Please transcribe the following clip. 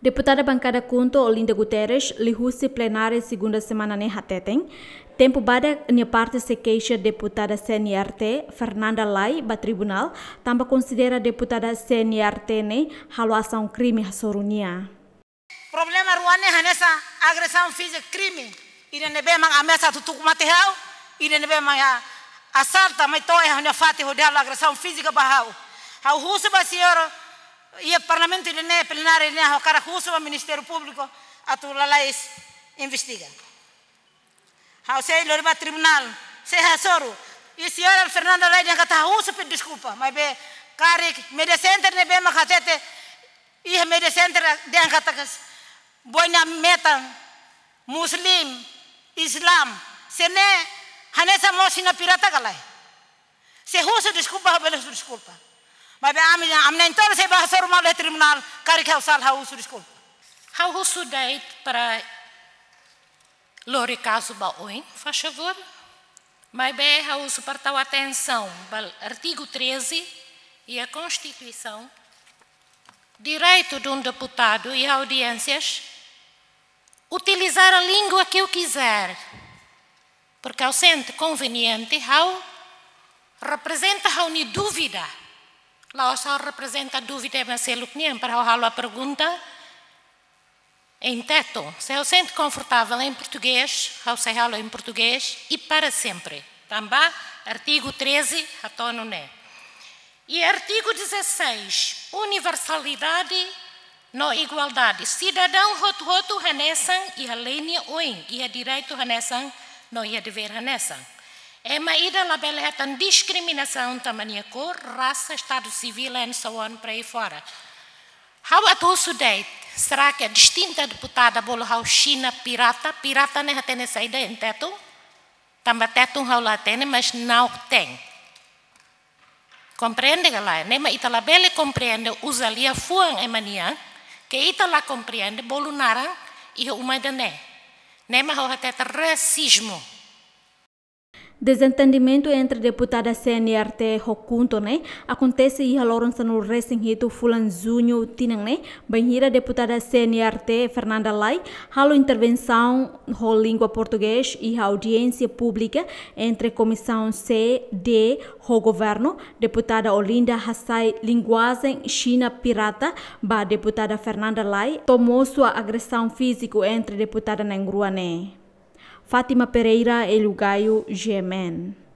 Deputada bancada Kunto Olinda Guterres lihusi plenária segunda semana ne hateteng. Tempo bada ne parte se queixa deputada CNRT Fernanda Lai ba tribunal tamba considera deputada CNRT ne haluação crime sorunia. Problema ruane hanessa agressão física crime. Irene be mang ameaça tutu matehau. Irene be mang assalta mai toia fati hodela agressão física bahau. Hau husu ba senhora y el parlamento ele né plenário ele né o cara russo o ministério público la la es investiga hau sei lori ba tribunal sei hasoro e senhora Fernando Leiden que tá russo uh, pide disculpa mas be karik media center ne be makatete e media center den katakas buena meta muslim islam se ne hanesa mosina pirata galai se russo disculpa, belos disculpa Babe am am nentor se bahasa rumah le tribunal kari kau sal hau suri skul. Hau husu daí para lori caso ba oin, faz favor. Mas bem, hau su para tua atenção, artigo 13 e a Constituição, direito de um deputado e audiências utilizar a língua que eu quiser, porque ao sente conveniente, ao representa hau ni dúvida. Lá só representa dúvida mas se é lutniem para o a pergunta é em teto. Se eu sinto confortável em português, eu sei falar em português e para sempre. Também artigo 13, atono né. E artigo 16, universalidade na igualdade. Cidadão roto roto hanesan e a linha oin e a direito hanesan não e a dever hanesan. Ema é ida labela retan discriminação tamanha cor, raça, estado civil e so on para aí fora. How at also date, será que é a distinta deputada bolo hau China pirata, pirata não é tem essa ideia em teto? Também teto hau lá tem, né, mas não tem. Compreende galera, né? Mas ita labela compreende usa lia em emania, que ita lá compreende bolo naran e uma da né. a mas racismo. Desentendimento entre deputada CNRT Hokunto, né? Acontece e aloram-se no recém rito fulanzunho tinang, né? Banheira deputada CNRT Fernanda Lai, halo intervenção com língua português e audiência pública entre comissão CD ho governo, deputada Olinda Hassai linguagem China pirata, ba deputada Fernanda Lai, tomou sua agressão física entre deputada Nangruané. Fátima Pereira e Lugaio Gemen.